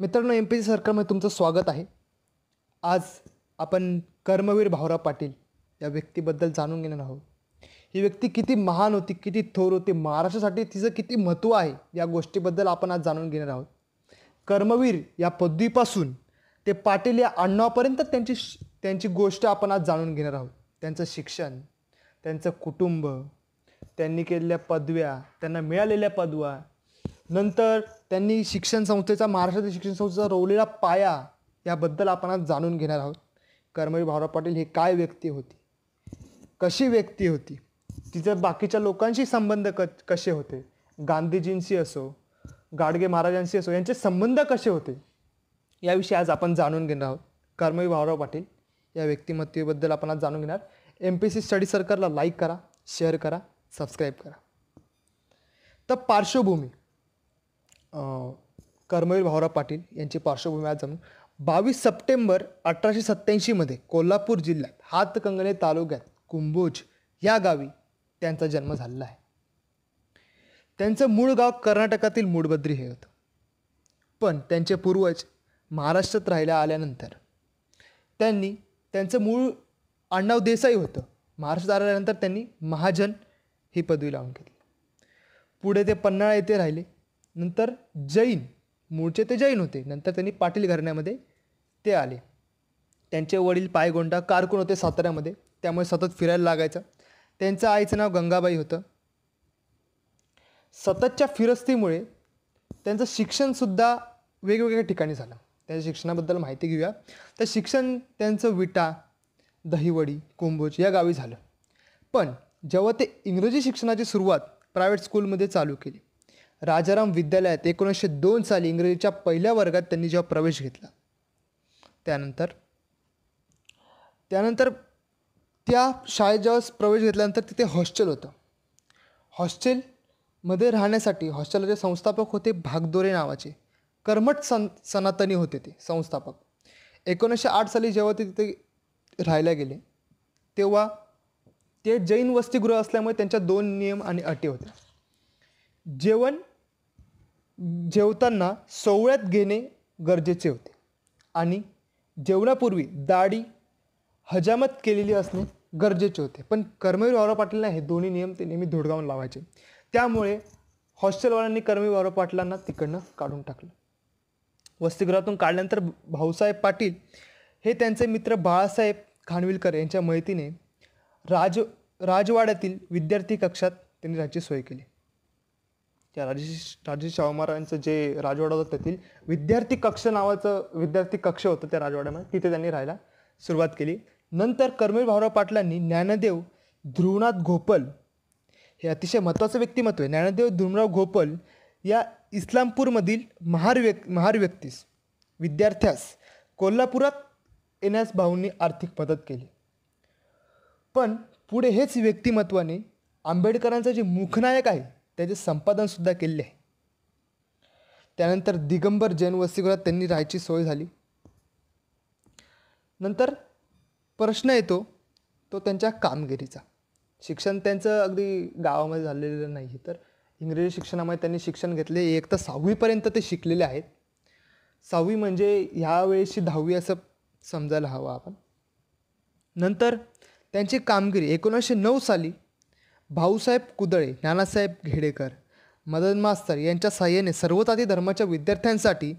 मित्रांनो M P C सरकारमध्ये तुमचं स्वागत आहे आज आपण कर्मवीर भाऊराव पाटील या व्यक्तीबद्दल जाणून घेणार आहोत ही व्यक्ती किती महान होती किती थोर होती महाराष्ट्रासाठी तिचं किती महत्त्व आहे या गोष्टीबद्दल आपण आज जाणून घेणार आहोत कर्मवीर या पदवीपासून ते पाटील या अण्णापर्यंत त्यांची त्यांची गोष्ट आपण आज जाणून घेणार आहोत त्यांचं शिक्षण त्यांचं कुटुंब त्यांनी केलेल्या पदव्या त्यांना मिळालेल्या पदव्या नंतर त्यांनी शिक्षण संस्थेचा महाराष्ट्रातील शिक्षण संस्थेचा रोवलेला पाया याबद्दल आपण आज जाणून घेणार आहोत कर्मवीर भाऊराव पाटील हे काय व्यक्ती होती कशी व्यक्ती होती तिचे बाकीच्या लोकांशी संबंध क कसे होते गांधीजींशी असो गाडगे महाराजांशी असो यांचे संबंध कसे होते याविषयी आज आपण जाणून घेणार आहोत कर्मवीर भाऊराव पाटील या व्यक्तिमत्वेबद्दल आपण आज जाणून घेणार एम पी सी स्टडी सर्कलला लाईक करा शेअर करा सबस्क्राईब करा तर पार्श्वभूमी कर्मवीर भाऊराव पाटील यांची पार्श्वभूमी आज जाणून बावीस सप्टेंबर अठराशे सत्त्याऐंशीमध्ये कोल्हापूर जिल्ह्यात हातकंगणे तालुक्यात कुंभोज या गावी त्यांचा जन्म झालेला आहे त्यांचं मूळ गाव कर्नाटकातील मूडबद्री हे होतं पण त्यांचे पूर्वज महाराष्ट्रात राहिल्या आल्यानंतर त्यांनी त्यांचं मूळ अण्णाव देसाई होतं महाराष्ट्रात आल्यानंतर त्यांनी महाजन ही पदवी लावून घेतली पुढे ते पन्हाळा येथे राहिले नंतर जैन मूळचे ते जैन होते नंतर त्यांनी पाटील घराण्यामध्ये ते आले त्यांचे वडील पायगोंडा कारकून होते साताऱ्यामध्ये त्यामुळे सतत फिरायला लागायचं त्यांचं आईचं नाव गंगाबाई होतं सततच्या फिरस्तीमुळे त्यांचं शिक्षणसुद्धा वेगवेगळ्या ठिकाणी झालं त्यांच्या शिक्षणाबद्दल माहिती घेऊया तर शिक्षण त्यांचं विटा दहीवडी कुंभोज या गावी झालं पण जेव्हा ते इंग्रजी शिक्षणाची सुरुवात प्रायव्हेट स्कूलमध्ये चालू केली राजाराम विद्यालयात एकोणीसशे दोन साली इंग्रजीच्या पहिल्या वर्गात त्यांनी जेव्हा प्रवेश घेतला त्यानंतर त्यानंतर त्या शाळेत जेव्हा प्रवेश घेतल्यानंतर तिथे हॉस्टेल होतं हॉस्टेलमध्ये राहण्यासाठी हॉस्टेलचे संस्थापक होते भागदोरे नावाचे कर्मठ सन सनातनी होते ते संस्थापक एकोणीसशे आठ साली जेव्हा ते तिथे राहायला गेले तेव्हा ते जैन वसतिगृह असल्यामुळे त्यांच्या दोन नियम आणि अटी होत्या जेवण जेवताना सोवळ्यात घेणे गरजेचे होते आणि जेवणापूर्वी दाढी हजामत केलेली असणे गरजेचे होते पण कर्मवीर भाऊराव पाटलांना हे दोन्ही नियम ते नेहमी धुडगावून लावायचे त्यामुळे हॉस्टेलवाल्यांनी कर्मवीर भाऊराव पाटलांना तिकडनं काढून टाकलं वसतिगृहातून काढल्यानंतर भाऊसाहेब पाटील हे त्यांचे मित्र बाळासाहेब खानविलकर यांच्या मदतीने राज राजवाड्यातील विद्यार्थी कक्षात त्यांनी राज्य सोय केली त्या राजेश राजेश शाहू महाराजांचं जे राजवाडा होतं त्यातील विद्यार्थी कक्ष नावाचं विद्यार्थी कक्ष होतं त्या राजवाड्यामध्ये तिथे त्यांनी राहायला सुरुवात केली नंतर कर्मीर भाऊराव पाटलांनी ज्ञानदेव ध्रुवनाथ घोपल हे अतिशय महत्त्वाचं व्यक्तिमत्व आहे ज्ञानदेव ध्रुवराव घोपल या इस्लामपूरमधील महार व्यक् महार व्यक्तीस विद्यार्थ्यास कोल्हापुरात येण्यास भाऊंनी आर्थिक मदत केली पण पुढे हेच व्यक्तिमत्वाने आंबेडकरांचं जे मुखनायक आहे त्याचे संपादनसुद्धा केले आहे त्यानंतर दिगंबर जैन वसतिगृहात त्यांनी राहायची सोय झाली नंतर प्रश्न येतो तो त्यांच्या कामगिरीचा शिक्षण त्यांचं अगदी गावामध्ये झालेलं नाही तर इंग्रजी शिक्षणामध्ये त्यांनी शिक्षण घेतले एक तर सहावीपर्यंत ते शिकलेले आहेत सहावी म्हणजे ह्यावेळेशी दहावी असं समजायला हवं आपण नंतर त्यांची कामगिरी एकोणीसशे नऊ साली भाऊसाहेब कुदळे नानासाहेब घेडेकर मदन मास्तर यांच्या सहाय्याने सर्वतादी धर्माच्या विद्यार्थ्यांसाठी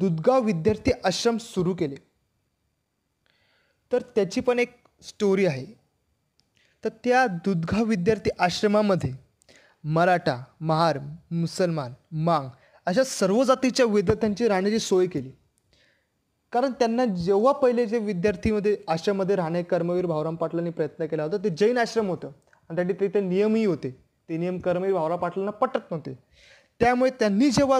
दुधगाव विद्यार्थी आश्रम सुरू केले तर त्याची पण एक स्टोरी आहे तर त्या दुधगाव विद्यार्थी आश्रमामध्ये मराठा महार मुसलमान मांग अशा सर्व जातीच्या विद्यार्थ्यांची राहण्याची सोय केली कारण त्यांना जेव्हा पहिले जे विद्यार्थीमध्ये आश्रममध्ये राहणे कर्मवीर भाऊराम पाटलांनी प्रयत्न केला होता ते जैन आश्रम होतं आणि त्यांनी तिथे नियमही होते ते नियम कर्मवीर भावराव पाटलांना पटत नव्हते त्यामुळे त्यांनी जेव्हा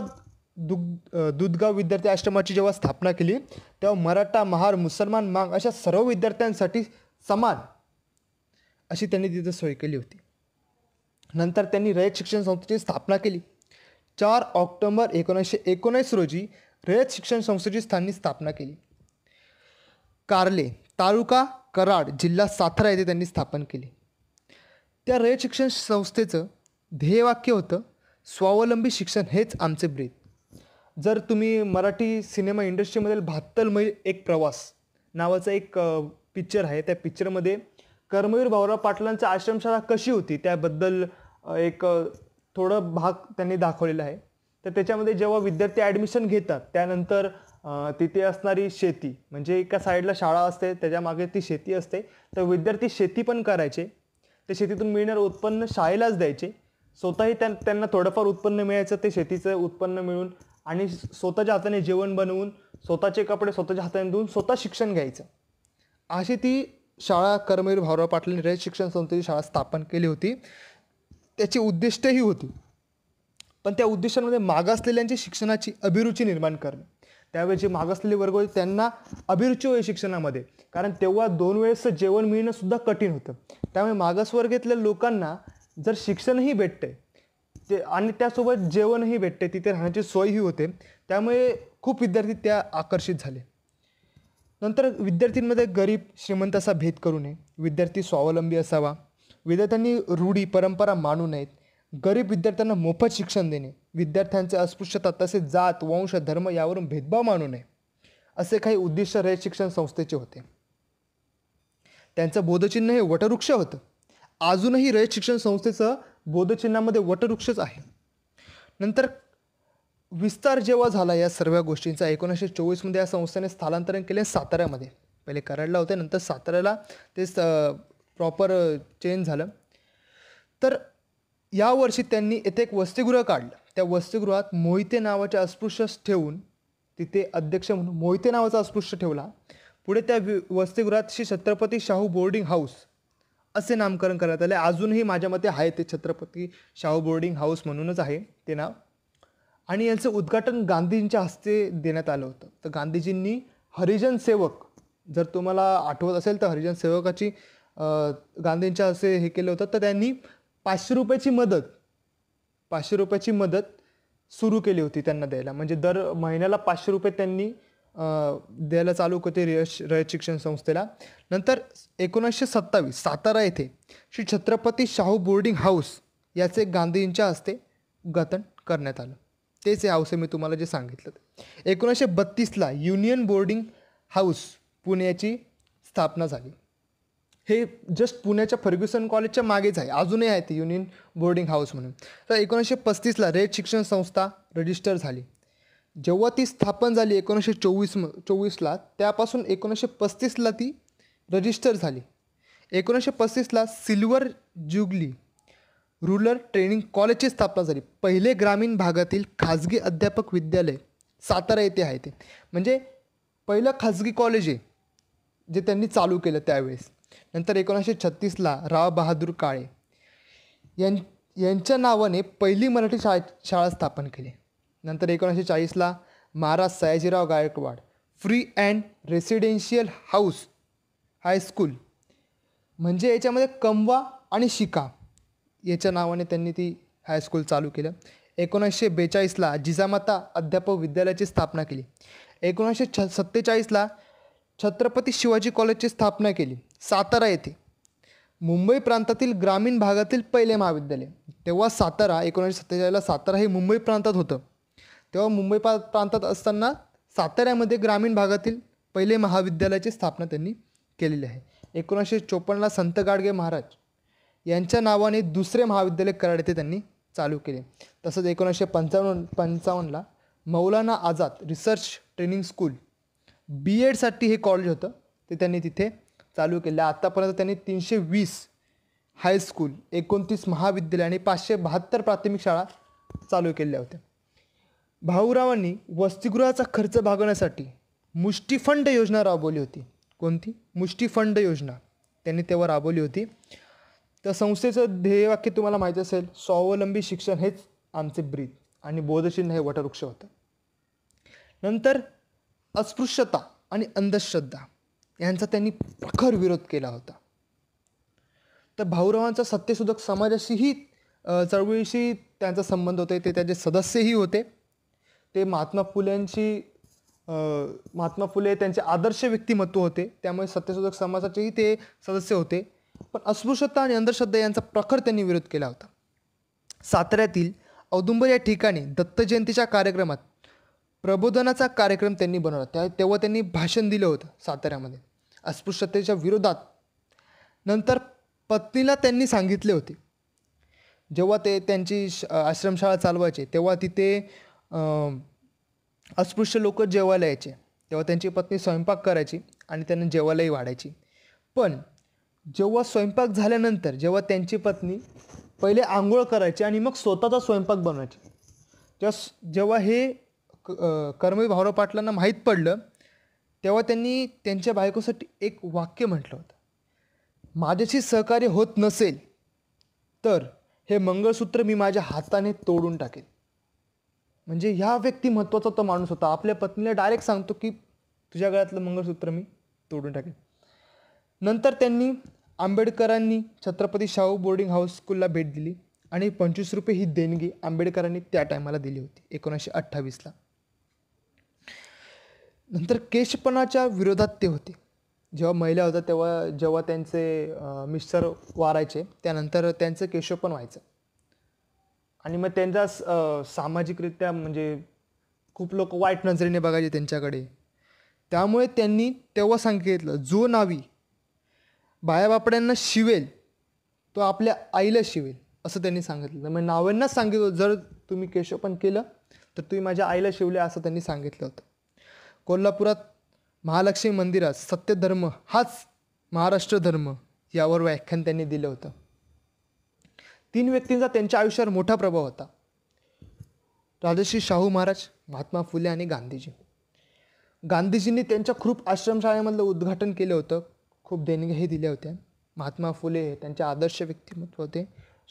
दुग दुधगाव विद्यार्थी आश्रमाची जेव्हा स्थापना केली तेव्हा मराठा महार मुसलमान मांग अशा सर्व विद्यार्थ्यांसाठी समान अशी त्यांनी तिथं सोय केली होती नंतर त्यांनी रयत शिक्षण संस्थेची स्थापना केली चार ऑक्टोंबर एकोणीसशे एकोणीस रोजी रयत शिक्षण संस्थेची स्थानी स्थापना केली कार्ले तालुका कराड जिल्हा सातारा येथे त्यांनी स्थापन केली त्या रयत शिक्षण संस्थेचं ध्येयवाक्य होतं स्वावलंबी शिक्षण हेच आमचे ब्रीद जर तुम्ही मराठी सिनेमा इंडस्ट्रीमधील बहात्तर एक प्रवास नावाचा एक पिक्चर आहे त्या पिक्चरमध्ये कर्मवीर भाऊराव पाटलांचा आश्रमशाळा कशी होती त्याबद्दल एक थोडं भाग त्यांनी दाखवलेला आहे तर त्याच्यामध्ये जेव्हा विद्यार्थी ॲडमिशन घेतात त्यानंतर तिथे असणारी शेती म्हणजे एका साईडला शाळा असते त्याच्यामागे ती शेती असते तर विद्यार्थी शेती पण करायचे ते शेतीतून मिळणारं उत्पन्न शाळेलाच द्यायचे स्वतःही त्यां त्यांना थोडंफार उत्पन्न मिळायचं ते शेतीचं उत्पन्न मिळून आणि स्वतःच्या हाताने जेवण बनवून स्वतःचे कपडे स्वतःच्या हाताने धुवून स्वतः शिक्षण घ्यायचं अशी ती शाळा कर्मवीर भाऊराव पाटील रयत शिक्षण संस्थेची शाळा स्थापन केली होती त्याची उद्दिष्टही होती पण त्या उद्दिष्टांमध्ये मागासलेल्यांची शिक्षणाची अभिरुची निर्माण करणे त्यावेळी जे मागासलेले वर्ग होते त्यांना अभिरुची होईल शिक्षणामध्ये कारण तेव्हा दोन वेळेसचं जेवण मिळणंसुद्धा कठीण होतं त्यामुळे मागासवर्गीतल्या लोकांना जर शिक्षणही भेटते ते आणि त्यासोबत जेवणही भेटते तिथे राहण्याची सोयही होते त्यामुळे खूप विद्यार्थी त्या आकर्षित झाले नंतर विद्यार्थींमध्ये गरीब श्रीमंत असा भेद करू नये विद्यार्थी स्वावलंबी असावा विद्यार्थ्यांनी रूढी परंपरा मानू नयेत गरीब विद्यार्थ्यांना मोफत शिक्षण देणे विद्यार्थ्यांचे अस्पृश्यता तसेच जात वंश धर्म यावरून भेदभाव मानू नये असे काही उद्दिष्ट रहित शिक्षण संस्थेचे होते त्यांचं बोधचिन्ह हे वटवृक्ष होतं अजूनही रयत शिक्षण संस्थेचं बोधचिन्हामध्ये वटवृक्षच आहे नंतर विस्तार जेव्हा झाला या सर्व गोष्टींचा एकोणीसशे चोवीसमध्ये या संस्थेने स्थलांतरण केले साताऱ्यामध्ये पहिले कराडला होते नंतर साताऱ्याला ते प्रॉपर चेंज झालं तर यावर्षी त्यांनी येथे एक वसतिगृह काढलं त्या वसतिगृहात मोहिते नावाच्या अस्पृश्य ठेवून तिथे अध्यक्ष म्हणून मोहिते नावाचा अस्पृश्य ठेवला पुढे त्या वि वसतिगृहात श्री छत्रपती शाहू बोर्डिंग हाऊस असे नामकरण करण्यात आले अजूनही माझ्या मते आहे ते छत्रपती शाहू बोर्डिंग हाऊस म्हणूनच आहे ते नाव आणि यांचं उद्घाटन गांधींच्या हस्ते देण्यात आलं होतं तर गांधीजींनी हरिजन सेवक जर तुम्हाला आठवत असेल तर हरिजन सेवकाची गांधींच्या हस्ते हे केलं होतं तर त्यांनी पाचशे रुपयाची मदत पाचशे रुपयाची मदत सुरू केली होती त्यांना द्यायला म्हणजे दर महिन्याला पाचशे रुपये त्यांनी द्यायला चालू होते रयत रयत शिक्षण संस्थेला नंतर एकोणीसशे सत्तावीस सातारा येथे श्री छत्रपती शाहू बोर्डिंग हाऊस याचे गांधींच्या हस्ते गतन करण्यात आलं तेच हे हाऊस मी तुम्हाला जे सांगितलं एकोणीसशे बत्तीसला युनियन बोर्डिंग हाऊस पुण्याची स्थापना झाली हे जस्ट पुण्याच्या फर्ग्युसन कॉलेजच्या मागेच आहे अजूनही आहे ते युनियन बोर्डिंग हाऊस म्हणून तर एकोणीसशे पस्तीसला रेड शिक्षण संस्था रजिस्टर झाली जेव्हा ती स्थापन झाली एकोणीसशे चोवीस म चोवीसला त्यापासून एकोणीसशे पस्तीसला ती रजिस्टर झाली एकोणीसशे पस्तीसला सिल्वर जुगली रुरल ट्रेनिंग कॉलेजची स्थापना झाली पहिले ग्रामीण भागातील खाजगी अध्यापक विद्यालय सातारा येथे आहे ते म्हणजे पहिलं खाजगी कॉलेज आहे जे त्यांनी चालू केलं त्यावेळेस नंतर एकोणीसशे छत्तीसला राव बहादूर काळे यां यांच्या नावाने पहिली मराठी शा शाळा स्थापन केली नंतर एकोणीसशे चाळीसला Maharaj Sayajirao Gaikwad free and residential house high school म्हणजे याच्यामध्ये कमवा आणि शिका याच्या नावाने त्यांनी ती हायस्कूल चालू केलं एकोणीसशे बेचाळीसला जिजामाता अध्यापक विद्यालयाची स्थापना केली एकोणीसशे छ सत्तेचाळीसला छत्रपती शिवाजी कॉलेजची स्थापना केली सातारा येथे मुंबई प्रांतातील ग्रामीण भागातील पहिले महाविद्यालय तेव्हा सातारा एकोणीसशे सत्तेचाळीसला सातारा हे मुंबई प्रांतात होतं तेव्हा मुंबई प्रा प्रांतात असताना साताऱ्यामध्ये ग्रामीण भागातील पहिले महाविद्यालयाची स्थापना त्यांनी केलेली आहे एकोणीसशे चोपन्नला संत गाडगे महाराज यांच्या नावाने दुसरे महाविद्यालय कराड येथे त्यांनी चालू केले तसंच एकोणीसशे पंचावन्न पंचावन्नला Maulana Azad research training school B एडसाठी हे कॉलेज होतं ते त्यांनी तिथे चालू केलं आत्तापर्यंत त्यांनी तीनशे वीस हायस्कूल एकोणतीस महाविद्यालय आणि पाचशे बहात्तर प्राथमिक शाळा चालू केल्या होत्या भाऊरावांनी वसतिगृहाचा खर्च भागवण्यासाठी मुष्टीफंड योजना राबवली होती कोणती मुष्टीफंड योजना त्यांनी तेव्हा राबवली होती तर संस्थेचं ध्येयवाक्य तुम्हाला माहीत असेल स्वावलंबी शिक्षण हेच आमचे ब्रीद आणि बोधचिन्ह हे वटवृक्ष होतं नंतर अस्पृश्यता आणि अंधश्रद्धा यांचा त्यांनी प्रखर विरोध केला होता तर भाऊरावांचा सत्यशोधक समाजाशीही चळवळीशी त्यांचा संबंध होते ते त्याचे सदस्यही होते ते महात्मा फुलेंशी महात्मा फुले त्यांचे आदर्श व्यक्तिमत्व होते त्यामुळे सत्यशोधक समाजाचेही ते सदस्य होते पण अस्पृश्यता आणि अंधश्रद्धा यांचा प्रखर त्यांनी विरोध केला होता साताऱ्यातील औदुंबर या ठिकाणी दत्त जयंतीच्या कार्यक्रमात प्रबोधनाचा कार्यक्रम त्यांनी बनवला त्या तेव्हा त्यांनी भाषण दिलं होतं साताऱ्यामध्ये अस्पृश्यतेच्या विरोधात नंतर पत्नीला त्यांनी सांगितले होते जेव्हा ते त्यांची श आश्रमशाळा चालवायचे तेव्हा तिथे अस्पृश्य लोक जेवायला यायचे तेव्हा त्यांची पत्नी स्वयंपाक करायची आणि त्यांना जेवायलाही वाढायची पण जेव्हा स्वयंपाक झाल्यानंतर जेव्हा त्यांची पत्नी पहिले आंघोळ करायची आणि मग स्वतःचा स्वयंपाक बनवायची तेव्हा जेव्हा हे क कर्मवीर भाऊराव पाटलांना माहीत पडलं तेव्हा त्यांनी त्यांच्या बायकोसाठी एक वाक्य म्हटलं होतं माझ्याशी सहकार्य होत नसेल तर हे मंगळसूत्र मी माझ्या हाताने तोडून टाकेल म्हणजे ह्या व्यक्ती महत्त्वाचा तो माणूस होता आपल्या पत्नीला डायरेक्ट सांगतो की तुझ्या गळ्यातलं मंगळसूत्र मी तोडून टाकेन नंतर त्यांनी आंबेडकरांनी छत्रपती शाहू बोर्डिंग हाऊस स्कूलला भेट दिली आणि पंचवीस रुपये ही देणगी आंबेडकरांनी त्या टायमाला दिली होती एकोणीसशे अठ्ठावीसला नंतर केशपणाच्या विरोधात ते होते जेव्हा महिला होत्या तेव्हा जेव्हा त्यांचे मिस्टर वारायचे त्यानंतर त्यांचं पण व्हायचं आणि मग त्यांचा सामाजिकरित्या म्हणजे खूप लोक वाईट नजरेने बघायचे त्यांच्याकडे त्यामुळे त्यांनी तेव्हा सांगितलं जो नावी बायाबापड्यांना शिवेल तो आपल्या आईला शिवेल असं त्यांनी सांगितलं मग नावांनाच सांगितलं जर तुम्ही पण केलं तर तुम्ही माझ्या आईला शिवले असं त्यांनी सांगितलं होतं कोल्हापुरात महालक्ष्मी मंदिरात सत्यधर्म हाच महाराष्ट्र धर्म यावर व्याख्यान त्यांनी दिलं होतं तीन व्यक्तींचा त्यांच्या आयुष्यावर मोठा प्रभाव होता राजश्री शाहू महाराज महात्मा फुले आणि गांधीजी गांधीजींनी त्यांच्या खूप आश्रमशाळेमधलं उद्घाटन केलं होतं खूप देणग्याही दिल्या होत्या महात्मा फुले हे त्यांचे आदर्श व्यक्तिमत्व होते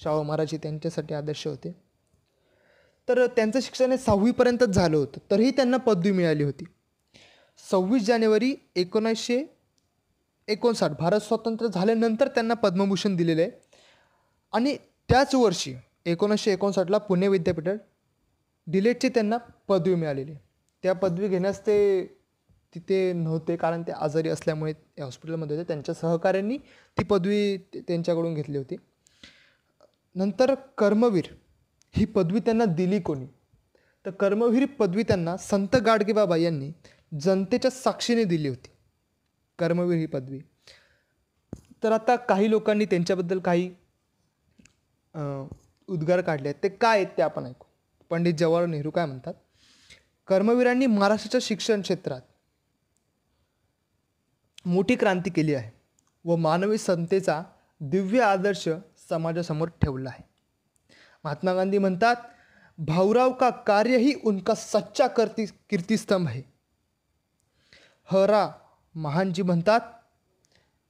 शाहू महाराज हे त्यांच्यासाठी आदर्श होते तर त्यांचं शिक्षण हे सहावीपर्यंतच झालं होतं तरीही त्यांना पदवी मिळाली होती सव्वीस जानेवारी एकोणीसशे एकोणसाठ भारत स्वतंत्र झाल्यानंतर त्यांना पद्मभूषण दिलेलं आहे आणि त्याच वर्षी एकोणीसशे एकोणसाठला पुणे विद्यापीठात डिलेटची त्यांना पदवी मिळालेली त्या पदवी घेण्यास ते तिथे नव्हते कारण ते आजारी असल्यामुळे हॉस्पिटलमध्ये होते त्यांच्या सहकाऱ्यांनी ती पदवी त्यांच्याकडून घेतली होती नंतर कर्मवीर ही पदवी त्यांना दिली कोणी तर कर्मवीर पदवी त्यांना संत गाडगेबाबा यांनी जनतेच्या साक्षीने दिली होती कर्मवीर ही पदवी तर आता काही लोकांनी त्यांच्याबद्दल काही उद्गार काढले आहेत ते काय आहेत ते आपण ऐकू पंडित जवाहरलाल नेहरू काय म्हणतात कर्मवीरांनी महाराष्ट्राच्या शिक्षण क्षेत्रात मोठी क्रांती केली आहे व मानवी संतेचा दिव्य आदर्श समाजासमोर ठेवला आहे महात्मा गांधी म्हणतात भाऊराव का कार्य ही उनका सच्चा कर्ती कीर्तिस्तंभ आहे हरा महानजी म्हणतात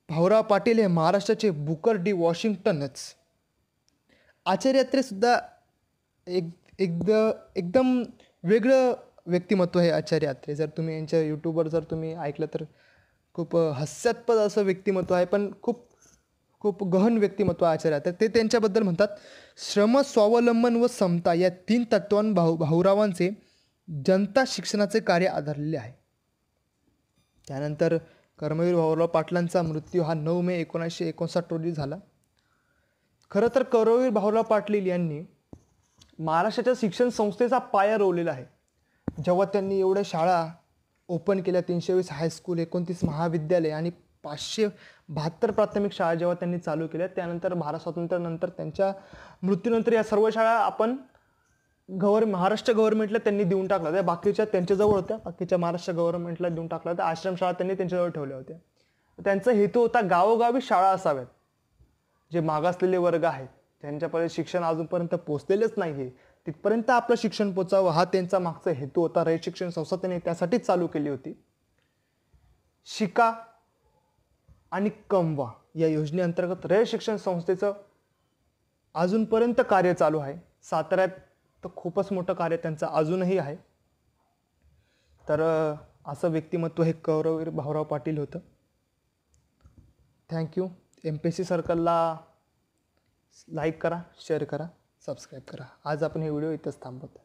भाऊराव पाटील हे महाराष्ट्राचे बुकर डी वॉशिंग्टनच आचार्यात्रेसुद्धा एक एकद एकदम वेगळं व्यक्तिमत्व आहे आचार्य जर तुम्ही यांच्या यूट्यूबवर जर तुम्ही ऐकलं तर खूप हास्यास्पद असं व्यक्तिमत्व आहे पण खूप खूप गहन व्यक्तिमत्व आचार्य आत्रे ते त्यांच्याबद्दल म्हणतात श्रम स्वावलंबन व समता या तीन तत्वां भाऊ भाऊरावांचे जनता शिक्षणाचे कार्य आधारलेले आहे त्यानंतर कर्मवीर भाऊराव पाटलांचा मृत्यू हा नऊ मे एकोणीसशे एकोणसाठ रोजी झाला खरं तर कर्मवीर भाऊराव पाटील यांनी महाराष्ट्राच्या शिक्षण संस्थेचा पाया रोवलेला आहे जेव्हा त्यांनी एवढ्या शाळा ओपन केल्या तीनशे वीस हायस्कूल एकोणतीस महाविद्यालय आणि पाचशे बहात्तर प्राथमिक शाळा जेव्हा त्यांनी चालू केल्या त्यानंतर भारत स्वातंत्र्यानंतर त्यांच्या मृत्यूनंतर या सर्व शाळा आपण गव्हर् महाराष्ट्र गव्हर्नमेंटला त्यांनी देऊन टाकला त्या बाकीच्या त्यांच्याजवळ होत्या बाकीच्या महाराष्ट्र गव्हर्नमेंटला देऊन टाकला होत्या आश्रमशाळा त्यांनी त्यांच्याजवळ ठेवल्या होत्या त्यांचा हेतू होता गावोगावी शाळा असाव्यात जे मागासलेले वर्ग आहेत त्यांच्यापर्यंत शिक्षण अजूनपर्यंत पोचलेलंच नाही आहे तिथपर्यंत आपलं शिक्षण पोचावं हा त्यांचा मागचा हेतू होता रय शिक्षण संस्था त्यांनी त्यासाठीच चालू केली होती शिका आणि कमवा या योजनेअंतर्गत रय शिक्षण संस्थेचं अजूनपर्यंत कार्य चालू आहे साताऱ्यात तर खूपच मोठं कार्य त्यांचं अजूनही आहे तर असं व्यक्तिमत्व हे कौरवीर भाऊराव पाटील होतं थँक्यू एम पी सी सर्कलला लाईक करा शेअर करा सबस्क्राईब करा आज आपण हे व्हिडिओ इथंच थांबवतो